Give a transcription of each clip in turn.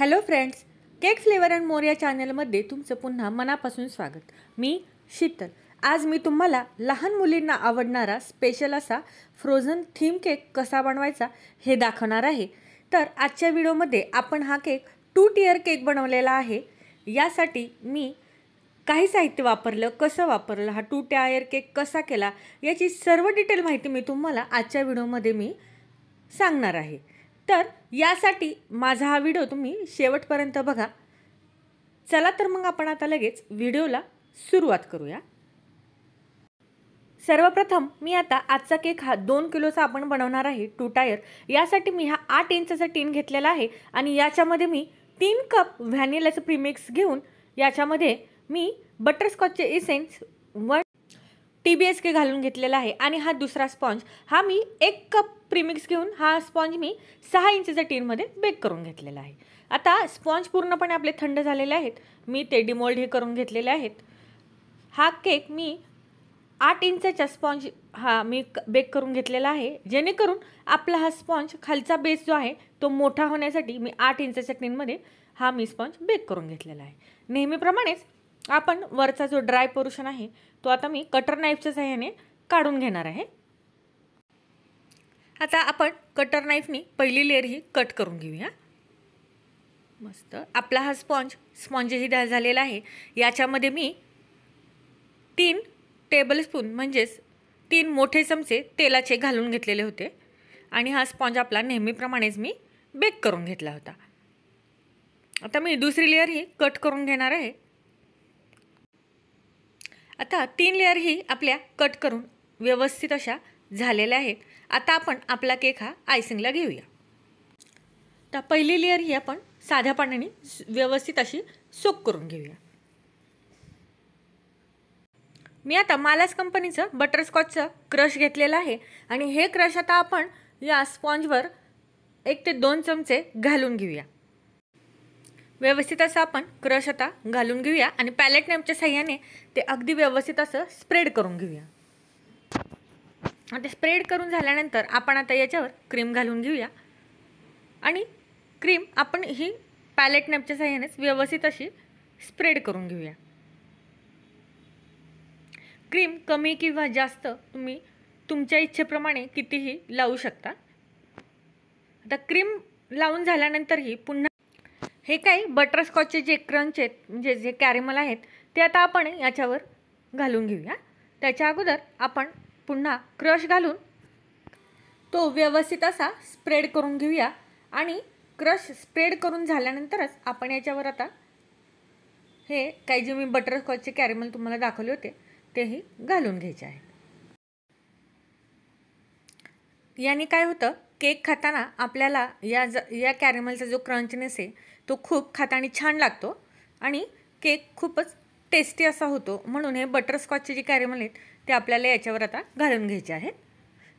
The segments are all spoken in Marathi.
hello friends cake flavour and more या चॅनलमध्ये तुमचं पुन्हा मनापासून स्वागत मी शीतल आज मी तुम्हाला लहान मुलींना आवडणारा स्पेशल असा फ्रोझन थीम केक कसा बनवायचा हे दाखवणार आहे तर आजच्या व्हिडिओमध्ये आपण हा केक टू टीयर केक बनवलेला आहे यासाठी मी काही साहित्य वापरलं कसं वापरलं हा टू टायर केक कसा केला याची सर्व डिटेल माहिती मी तुम्हाला आजच्या व्हिडिओमध्ये मी सांगणार आहे तर यासाठी माझा हा व्हिडिओ तुम्ही शेवटपर्यंत बघा चला तर मग आपण आता लगेच व्हिडिओला सुरुवात करूया सर्वप्रथम मी आता आजचा केक हा दोन किलोचा आपण बनवणार आहे टू टायर यासाठी मी हा आठ इंचाचा टीन घेतलेला आहे आणि याच्यामध्ये मी तीन कप व्हॅनिलाचं प्रीमिक्स घेऊन याच्यामध्ये मी बटरस्कॉचचे essence one T B S के घालून घेतलेला आहे आणि हा दुसरा स्पॉन्ज हा मी एक कप प्रीमिक्स घेऊन हा स्पॉन्ज मी सहा इंचच्या टीनमध्ये बेक करून घेतलेला आहे आता स्पॉन्ज पूर्णपणे आपले थंड झालेले आहेत मी ते डिमोल्ड हे करून घेतलेले आहेत हा केक मी आठ इंचाचा स्पॉन्ज हा मी बेक करून घेतलेला आहे जेणेकरून आपला हा स्पॉन्ज खालचा बेस जो आहे तो मोठा होण्यासाठी मी आठ इंचाच्या टीनमध्ये हा मी स्पॉन्ज बेक करून घेतलेला आहे नेहमीप्रमाणेच आपण वरचा जो ड्राय पोर्शन आहे तो आता मी कटर नाईफच्या साह्याने काढून घेणार आहे आता आपण कटर नाईफनी पहिली लेअर ही कट करून घेऊया मस्त आपला हा स्पॉन्ज स्पॉन्जही द्या झालेला आहे याच्यामध्ये मी तीन टेबलस्पून म्हणजेच तीन मोठे चमचे तेलाचे घालून घेतलेले होते आणि हा स्पॉन्ज आपला नेहमीप्रमाणेच मी बेक करून घेतला होता आता मी दुसरी लेअर ही कट करून घेणार आहे आता तीन ही आपल्या कट करून व्यवस्थित अशा झालेल्या आहेत आता आपण आपला केक हा आयसिंगला घेऊया तर पहिली लेअर ही आपण साध्या पाण्याने व्यवस्थित अशी सोक करून घेऊया मी आता मालास कंपनीचं बटरस्कॉचचं क्रश घेतलेलं आहे आणि हे क्रश आता आपण या स्पॉन्जवर एक ते दोन चमचे घालून घेऊया व्यवस्थित असं आपण क्रश आता घालून घेऊया आणि पॅलेट नॅपच्या साह्याने ते अगदी व्यवस्थित असं स्प्रेड करून घेऊया आता स्प्रेड करून झाल्यानंतर आपण आता याच्यावर क्रीम घालून घेऊया आणि क्रीम आपण ही पॅलेट नॅपच्या साह्यानेच व्यवस्थित अशी स्प्रेड करून घेऊया क्रीम कमी किंवा जास्त तुम्ही तुमच्या इच्छेप्रमाणे कितीही लावू शकता आता क्रीम लावून झाल्यानंतरही पुन्हा हे काही बटरस्कॉचचे जे क्रंच आहेत म्हणजे जे कॅरेमल आहेत ते आता आपण याच्यावर घालून घेऊया त्याच्या अगोदर आपण पुन्हा क्रश घालून तो व्यवस्थित असा स्प्रेड करून घेऊया आणि क्रश स्प्रेड करून झाल्यानंतरच आपण याच्यावर आता हे काही जे मी बटरस्कॉचचे कॅरेमल तुम्हाला दाखवले होते तेही घालून घ्यायचे आहे याने काय होतं केक खाताना आपल्याला या ज या कॅरेमलचा जो क्रंचनेस आहे तो खूप आणि छान लागतो आणि केक खूपच टेस्टी असा होतो म्हणून हे बटरस्कॉचचे जे कॅरेमल आहेत ते आपल्याला याच्यावर आता घालून घ्यायचे आहेत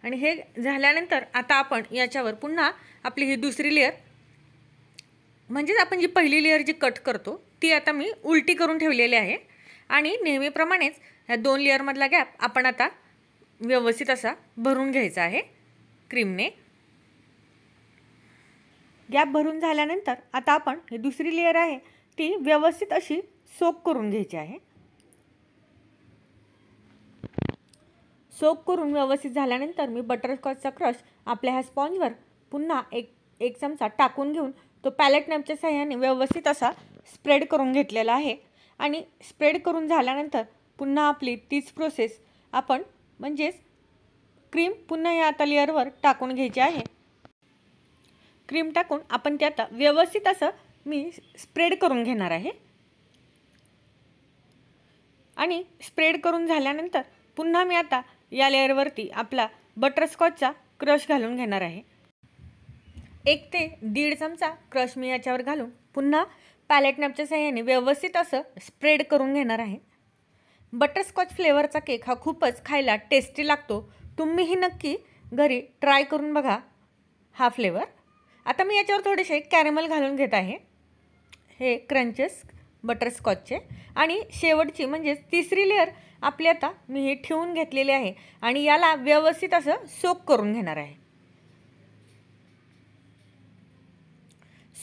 आणि हे झाल्यानंतर आता आपण याच्यावर पुन्हा आपली ही दुसरी लेअर म्हणजेच आपण जी पहिली लेअर जी कट करतो ती आता मी उलटी करून ठेवलेली आहे आणि नेहमीप्रमाणेच ह्या दोन लेअरमधला गॅप आपण आता व्यवस्थित असा भरून घ्यायचा आहे क्रीमने गॅप भरून झाल्यानंतर आता आपण ही दुसरी लेअर आहे ती व्यवस्थित अशी सोक करून घ्यायची आहे सोक करून व्यवस्थित झाल्यानंतर मी बटरस्कॉचचा क्रश आपल्या ह्या स्पॉन्जवर पुन्हा एक एक चमचा टाकून घेऊन तो पॅलेट नॅपच्या सहाय्याने व्यवस्थित असा स्प्रेड करून घेतलेला आहे आणि स्प्रेड करून झाल्यानंतर पुन्हा आपली तीच प्रोसेस आपण म्हणजेच क्रीम पुन्हा या आता लेअरवर टाकून घ्यायची आहे क्रीम टाकून आपण ते आता व्यवस्थित असं मी स्प्रेड करून घेणार आहे आणि स्प्रेड करून झाल्यानंतर पुन्हा मी आता या लेअरवरती आपला बटरस्कॉचचा क्रश घालून घेणार आहे एक ते दीड चमचा क्रश मी याच्यावर घालून पुन्हा पॅलेट नॅपच्या सहाय्याने व्यवस्थित असं स्प्रेड करून घेणार आहे बटरस्कॉच फ्लेवरचा केक हा खूपच खायला टेस्टी लागतो तुम्हीही नक्की घरी ट्राय करून बघा हा फ्लेवर आता मी याच्यावर थोडेसे कॅरेमल घालून घेत आहे हे क्रंचेस बटरस्कॉचचे आणि शेवटची म्हणजेच तिसरी लेअर आपली आता मी हे ठेवून घेतलेली आहे आणि याला व्यवस्थित असं सोक करून घेणार आहे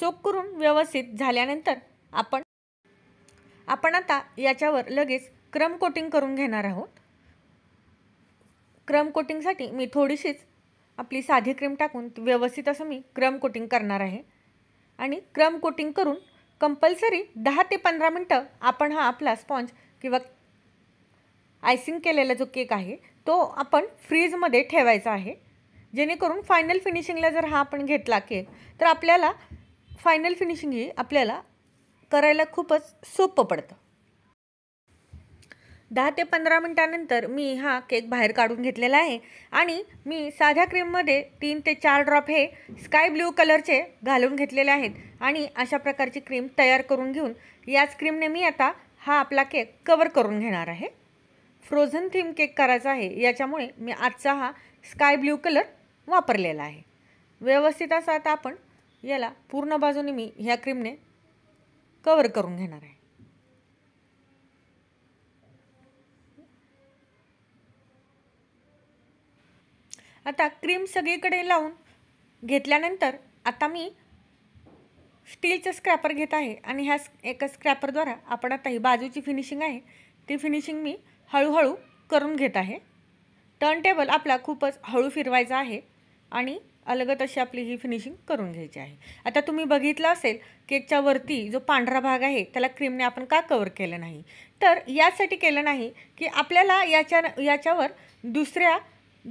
सोक करून व्यवस्थित झाल्यानंतर आपण आपण आता याच्यावर लगेच क्रम कोटिंग करून घेणार आहोत क्रम कोटिंगसाठी मी थोडीशीच आपली साधी क्रीम टाकून व्यवस्थित असं मी क्रम कोटिंग करणार आहे आणि क्रम कोटिंग करून कंपल्सरी दहा ते पंधरा मिनटं आपण हा आपला स्पॉन्ज किंवा आयसिंग केलेला जो केक आहे तो आपण फ्रीजमध्ये ठेवायचा आहे जेणेकरून फायनल फिनिशिंगला जर हा आपण घेतला केक तर आपल्याला फायनल फिनिशिंग ही आपल्याला करायला खूपच सोपं पडतं दहा ते पंधरा मिनटानंतर मी हा केक बाहेर काढून घेतलेला आहे आणि मी साध्या क्रीममध्ये तीन ते चार ड्रॉप हे स्काय ब्ल्यू कलरचे घालून घेतलेले आहेत आणि अशा प्रकारची क्रीम तयार करून घेऊन याच क्रीमने मी आता हा आपला केक कवर करून घेणार आहे फ्रोझन थीम केक करायचा आहे याच्यामुळे मी आजचा हा स्काय ब्ल्यू कलर वापरलेला आहे व्यवस्थित असा आता आपण याला पूर्ण बाजूने मी ह्या क्रीमने कवर करून घेणार आहे आता क्रीम सगळीकडे लावून घेतल्यानंतर आता मी स्टीलचं स्क्रॅपर घेत आहे आणि ह्या एका स्क्रॅपरद्वारा आपण आता ही बाजूची फिनिशिंग आहे ती फिनिशिंग मी हळूहळू करून घेत आहे टर्न टेबल आपला खूपच हळू फिरवायचा आहे आणि अलगत अशी आपली ही फिनिशिंग करून घ्यायची आहे आता तुम्ही बघितलं असेल केकच्या वरती जो पांढरा भाग आहे त्याला क्रीमने आपण का कवर केलं नाही तर यासाठी केलं नाही की आपल्याला याच्या याच्यावर दुसऱ्या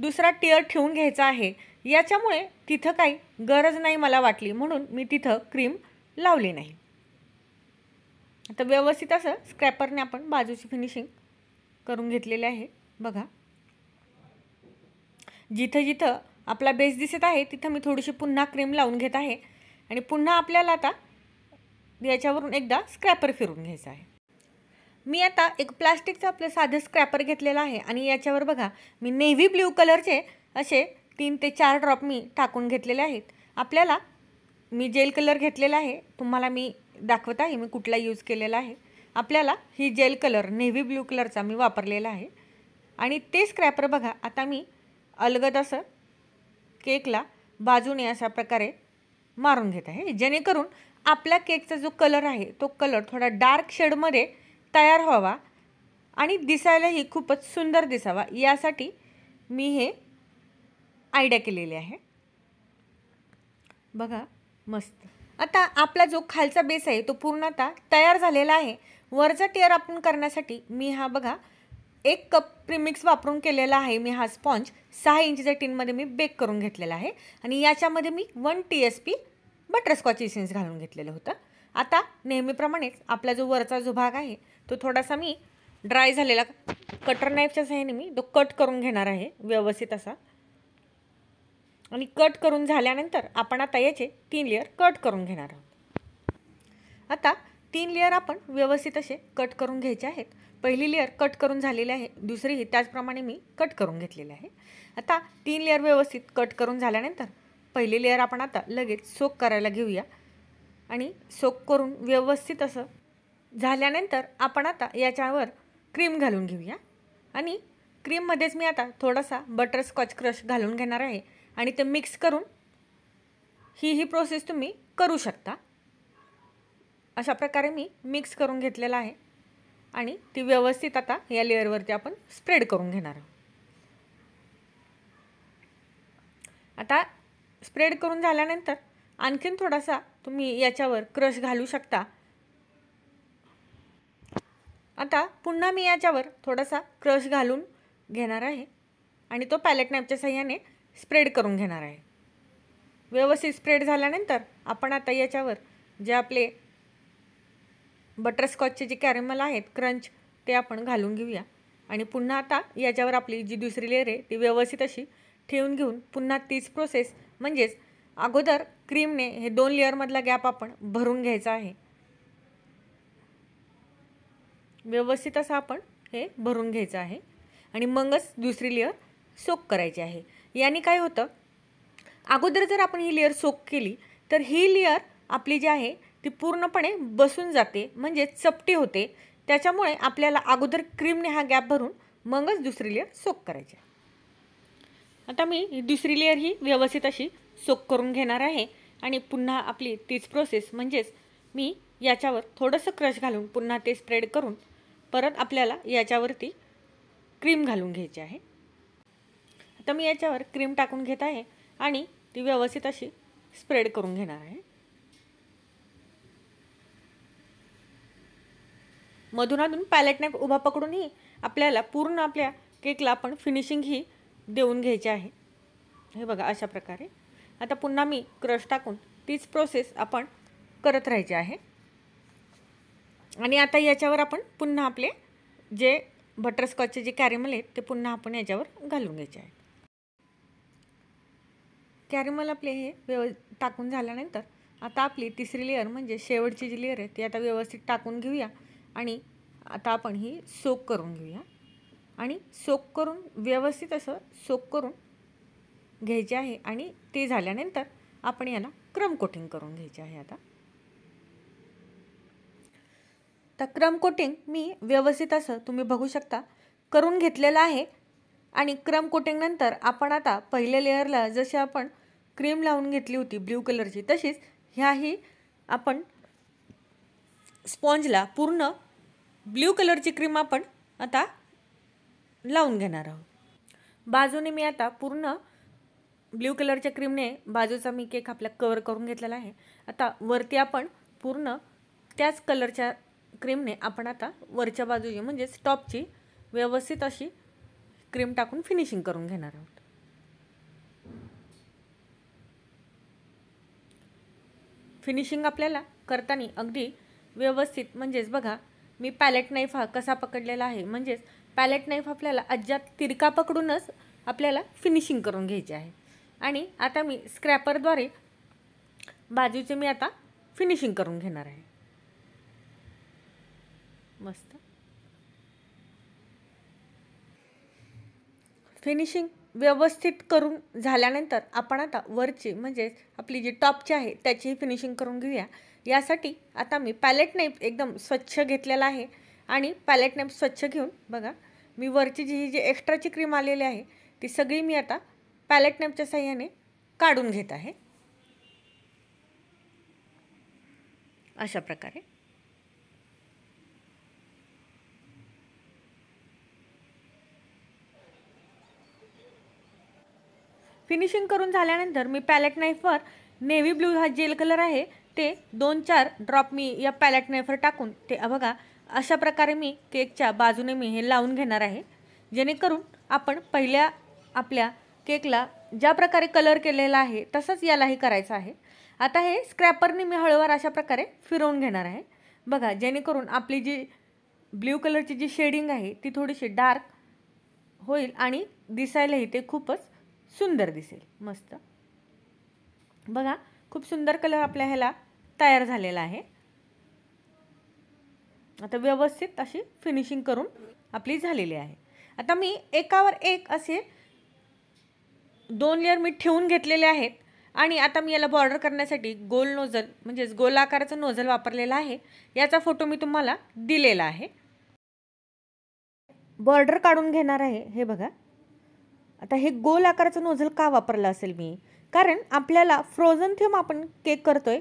दुसरा टिअर ठेवून घ्यायचा आहे याच्यामुळे तिथं काही गरज नाही मला वाटली म्हणून मी तिथं क्रीम लावली नाही आता व्यवस्थित असं स्क्रॅपरने आपण बाजूची फिनिशिंग करून घेतलेली आहे बघा जिथं जिथं आपला बेस दिसत आहे तिथं मी थोडीशी पुन्हा क्रीम लावून घेत आहे आणि पुन्हा आपल्याला आता याच्यावरून एकदा स्क्रॅपर फिरून घ्यायचा आहे मी आता एक प्लास्टिकचं आपलं साधं स्क्रॅपर घेतलेलं आहे आणि याच्यावर बघा मी नेव्ही ब्ल्यू कलरचे असे तीन ते चार ड्रॉप मी टाकून घेतलेले आहेत आपल्याला मी जेल कलर घेतलेला आहे तुम्हाला मी दाखवत आहे मी कुठला यूज केलेला आहे आपल्याला ही जेल कलर नेव्ही ब्ल्यू कलरचा मी वापरलेला आहे आणि ते स्क्रॅपर बघा आता मी अलगद असं केकला बाजूने अशा प्रकारे मारून घेत आहे जेणेकरून आपल्या केकचा जो कलर आहे तो कलर थोडा डार्क शेडमध्ये तयार व्हावा आणि दिसायलाही खूपच सुंदर दिसावा यासाठी मी हे आयडिया केलेले आहे बघा मस्त आता आपला जो खालचा बेस आहे तो पूर्णतः तयार झालेला आहे वरचा टेअर आपण करण्यासाठी मी हा बघा एक कप प्रीमिक्स वापरून केलेला आहे मी हा स्पॉन्ज सहा इंचच्या टीनमध्ये मी बेक करून घेतलेला आहे आणि याच्यामध्ये मी one T S P butterscotch essence घालून घेतलेलं होतं आता नेहमीप्रमाणेच आपला जो वरचा जो भाग आहे तो थोडासा मी ड्राय झालेला कटर नाईफच्या सहाय्याने मी तो कट करून घेणार आहे व्यवस्थित असा आणि कट करून झाल्यानंतर आपण आता याचे तीन लेअर कट करून घेणार आहोत आता तीन लेअर आपण व्यवस्थित असे कट करून घ्यायचे आहेत पहिली लेअर कट करून झालेली आहे दुसरीही त्याचप्रमाणे मी कट करून घेतलेली आहे आता तीन लेअर व्यवस्थित कट करून झाल्यानंतर पहिली लेअर आपण आता लगेच सोक करायला घेऊया आणि सोक करून व्यवस्थित असं झाल्यानंतर आपण आता याच्यावर क्रीम घालून घेऊया आणि क्रीममध्येच मी आता थोडासा बटरस्कॉच क्रश घालून घेणार आहे आणि ते मिक्स करून ही ही प्रोसेस तुम्ही करू शकता अशा प्रकारे मी मिक्स करून घेतलेला आहे आणि ती व्यवस्थित आता या लेअरवरती आपण स्प्रेड करून घेणार आहोत आता स्प्रेड करून झाल्यानंतर आणखीन थोडासा तुम्ही याच्यावर क्रश घालू शकता आता पुन्हा मी याच्यावर थोडासा क्रश घालून घेणार आहे आणि तो पॅलेट नॅपच्या सहाय्याने स्प्रेड करून घेणार आहे व्यवस्थित स्प्रेड झाल्यानंतर आपण आता याच्यावर जे आपले बटरस्कॉचचे जे कॅरेमल आहेत क्रंच ते आपण घालून घेऊया आणि पुन्हा आता याच्यावर आपली जी दुसरी लेअर आहे ती व्यवस्थित अशी ठेवून घेऊन पुन्हा तीच प्रोसेस म्हणजेच अगोदर क्रीमने हे दोन लेअरमधला गॅप आपण भरून घ्यायचा आहे व्यवस्थित असं आपण हे भरून घ्यायचं आहे आणि मगच दुसरी लेअर सोक करायची आहे याने काय होतं अगोदर जर आपण ही लेअर सोक केली तर ही लेअर आपली जी आहे ती पूर्णपणे बसून जाते म्हणजे चपटी होते त्याच्यामुळे आपल्याला अगोदर क्रीमने हा गॅप भरून मगच दुसरी लेअर सोक करायची आहे आता मी दुसरी लेअर ही व्यवस्थित अशी सोक करून घेणार आहे आणि पुन्हा आपली तीच प्रोसेस म्हणजेच मी याच्यावर थोडंसं क्रश घालून पुन्हा ते स्प्रेड करून परत आपल्याला याच्यावरती क्रीम घालून घ्यायची आहे आता मी याच्यावर क्रीम टाकून घेत आहे आणि ती व्यवस्थित अशी स्प्रेड करून घेणार आहे मधून पॅलेटने उभा पकडूनही आपल्याला पूर्ण आपल्या केकला आपण फिनिशिंग ही देऊन घ्यायची आहे हे बघा अशा प्रकारे आता पुन्हा मी क्रश टाकून तीच प्रोसेस आपण करत राहायची आहे आणि आता याच्यावर आपण पुन्हा आपले जे बटरस्कॉचचे जे कॅरेमल आहेत ते पुन्हा आपण याच्यावर घालून घ्यायचे आहे कॅरेमल आपले हे व्यव टाकून झाल्यानंतर आता आपली तिसरी लेअर म्हणजे शेवटची जी लेअर आहे ती आता व्यवस्थित टाकून घेऊया आणि आता आपण ही सोक करून घेऊया आणि सोक करून व्यवस्थित असं सोक करून घ्यायचे आहे आणि ते झाल्यानंतर आपण याला क्रम कोटिंग करून घ्यायचे आहे आता तर क्रम कोटिंग मी व्यवस्थित असं तुम्ही बघू शकता करून घेतलेलं आहे आणि क्रम कोटिंगनंतर आपण आता पहिल्या लेअरला जशी आपण क्रीम लावून घेतली होती ब्ल्यू कलरची तशीच ह्याही आपण स्पॉन्जला पूर्ण ब्ल्यू कलरची क्रीम आपण आता लावून घेणार आहोत बाजूने मी आता पूर्ण ब्ल्यू कलरच्या क्रीमने बाजूचा मी केक आपल्या कवर करून घेतलेला आहे आता वरती आपण पूर्ण त्याच कलरच्या क्रीमने आपण आता वरच्या बाजूची म्हणजेच टॉपची व्यवस्थित अशी क्रीम टाकून फिनिशिंग करून घेणार आहोत फिनिशिंग आपल्याला करताना अगदी व्यवस्थित म्हणजेच बघा मी पॅलेट नाईफ हा कसा पकडलेला आहे म्हणजेच पॅलेट नाईफ आपल्याला अज्जात तिरका पकडूनच आपल्याला फिनिशिंग करून घ्यायची आहे आणि आता मी स्क्रॅपरद्वारे बाजूचे मी आता फिनिशिंग करून घेणार आहे मस्त फिनिशिंग व्यवस्थित करून झाल्यानंतर आपण आता वरची म्हणजे आपली जी टॉपची आहे त्याचीही फिनिशिंग करून घेऊया यासाठी आता मी पॅलेट नाईफ एकदम स्वच्छ घेतलेला आहे आणि पॅलेट स्वच्छ घेऊन बघा मी वरची जी ही जी एक्स्ट्राची क्रीम आलेली आहे ती सगळी मी आता पॅलेट नाईपच्या साह्याने काढून घेत आहे अशा प्रकारे फिनिशिंग करून झाल्यानंतर मी पॅलेट नाईफवर नेव्ही ब्लू हा जेल कलर आहे ते दोन चार ड्रॉप मी या पॅलेट नाईफवर टाकून ते बघा अशा प्रकारे मी केकच्या बाजूने मी हे लावून घेणार आहे जेणेकरून आपण पहिल्या आपल्या केकला ज्या प्रकारे कलर केलेला आहे तसंच यालाही करायचं आहे आता हे स्क्रॅपरने मी हळूवार अशा प्रकारे फिरवून घेणार आहे बघा जेणेकरून आपली जी ब्ल्यू कलरची जी शेडिंग आहे ती थोडीशी डार्क होईल आणि दिसायलाही ते खूपच सुंदर दिसेल मस्त बघा खूप सुंदर कलर आपल्या ह्याला तयार झालेला आहे आता व्यवस्थित अशी फिनिशिंग करून आपली झालेली आहे आता मी एकावर एक असे दोन लेअर मी ठेवून घेतलेले आहेत आणि आता मी याला बॉर्डर करण्यासाठी गोल नोझल म्हणजेच आकाराचं नोझल वापरलेला आहे याचा फोटो मी तुम्हाला दिलेला आहे बॉर्डर काढून घेणार आहे हे बघा आता हे गोल आकाराचं नोझल का वापरलं असेल मी कारण आपल्याला फ्रोझन थेम आपण केक करतो आहे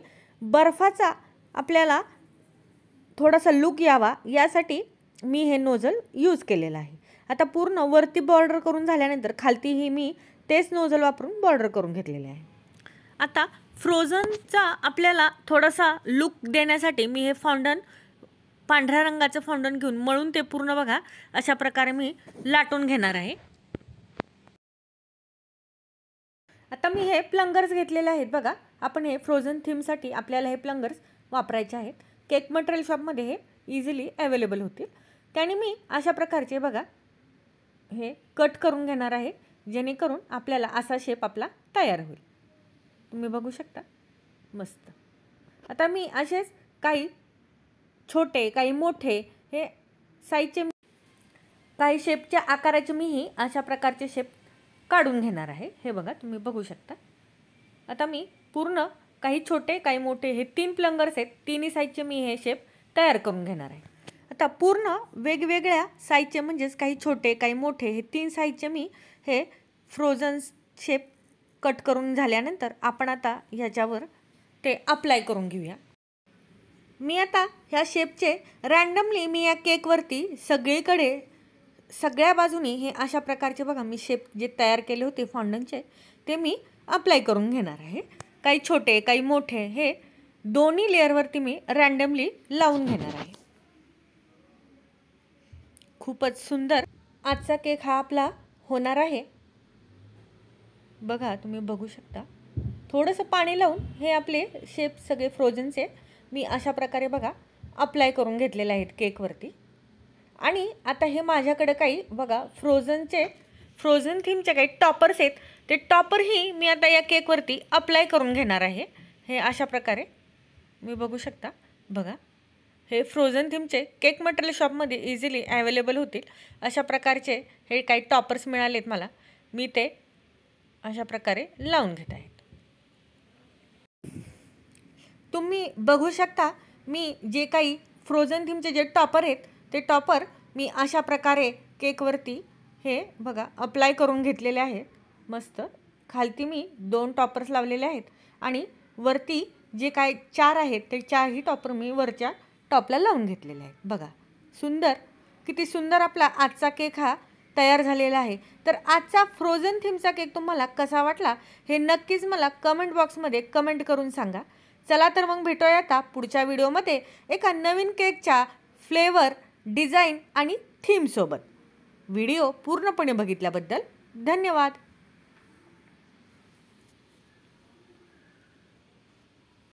बर्फाचा आपल्याला थोडासा लुक यावा यासाठी मी हे नोझल यूज केलेलं आहे आता पूर्ण वरती बॉर्डर करून झाल्यानंतर खालतीही मी तेच नोझल वापरून बॉर्डर करून घेतलेले आहे आता फ्रोझनचा आपल्याला थोडासा लुक देण्यासाठी मी हे फाउंडन पांढऱ्या रंगाचं फाउंडन घेऊन मळून ते पूर्ण बघा अशा प्रकारे मी लाटून घेणार आहे आता मी हे प्लंगर्स घेतलेले आहेत बघा आपण हे फ्रोझन थीमसाठी आपल्याला हे प्लंगर्स वापरायचे आहेत केक मटेरियल शॉपमध्ये हे इझिली अवेलेबल होतील त्याने मी अशा प्रकारचे बघा हे कट करून घेणार आहे जेणेकरून आपल्याला असा शेप आपला तयार होईल तुम्ही बघू शकता मस्त आता मी असेच काही छोटे काही मोठे हे साईजचे काही शेपच्या आकाराचे मीही अशा प्रकारचे शेप काढून घेणार आहे हे बघा तुम्ही बघू शकता आता मी पूर्ण काही छोटे काही मोठे हे तीन प्लंगर्स आहेत तिन्ही साईजचे मी हे शेप तयार करून घेणार आहे आता पूर्ण वेगवेगळ्या साईजचे म्हणजेच काही छोटे काही मोठे हे तीन साईजचे मी हे फ्रोझन शेप कट करून झाल्यानंतर आपण आता ह्याच्यावर ते अप्लाय करून घेऊया मी आता ह्या शेपचे रँडमली मी या केकवरती सगळीकडे सगळ्या बाजूनी हे अशा प्रकारचे बघा मी शेप जे तयार केले होते फॉन्डनचे ते मी अप्लाय करून घेणार आहे काही छोटे काही मोठे हे दोन्ही लेअरवरती मी रँडमली लावून घेणार आहे खूपच सुंदर आजचा केक हा आपला होणार आहे बघा तुम्ही बघू शकता थोडंसं पाणी लावून हे आपले शेप सगळे फ्रोजनचे मी अशा प्रकारे बघा अप्लाय करून घेतलेले आहेत केकवरती आणि आता हे माझ्याकडं काही बघा फ्रोझनचे फ्रोझन थीमचे काही टॉपर्स आहेत ते टॉपरही मी आता या केकवरती अप्लाय करून घेणार आहे हे अशा प्रकारे मी बघू शकता बघा हे फ्रोझन थीमचे केक मटेरियल शॉपमध्ये इझिली अवेलेबल होतील अशा प्रकारचे हे काही टॉपर्स मिळालेत मला मी ते अशा प्रकारे लावून घेत आहेत तुम्ही बघू शकता मी जे काही फ्रोझन थीमचे जे टॉपर आहेत ते टॉपर मी अशा प्रकारे केकवरती हे बघा अप्लाय करून घेतलेले आहे मस्त खालती मी दोन टॉपर्स लावलेले आहेत आणि वरती जे काय चार आहेत ते चारही टॉपर मी वरच्या टॉपला लावून घेतलेले आहेत बघा सुंदर किती सुंदर आपला आजचा केक हा तयार झालेला आहे तर आजचा फ्रोझन थीमचा केक तुम्हाला कसा वाटला हे नक्कीच मला कमेंट बॉक्समध्ये कमेंट करून सांगा चला तर मग भेटूया आता पुढच्या व्हिडिओमध्ये एका नवीन केकच्या फ्लेवर डिझाईन आणि थीमसोबत व्हिडिओ पूर्णपणे बघितल्याबद्दल धन्यवाद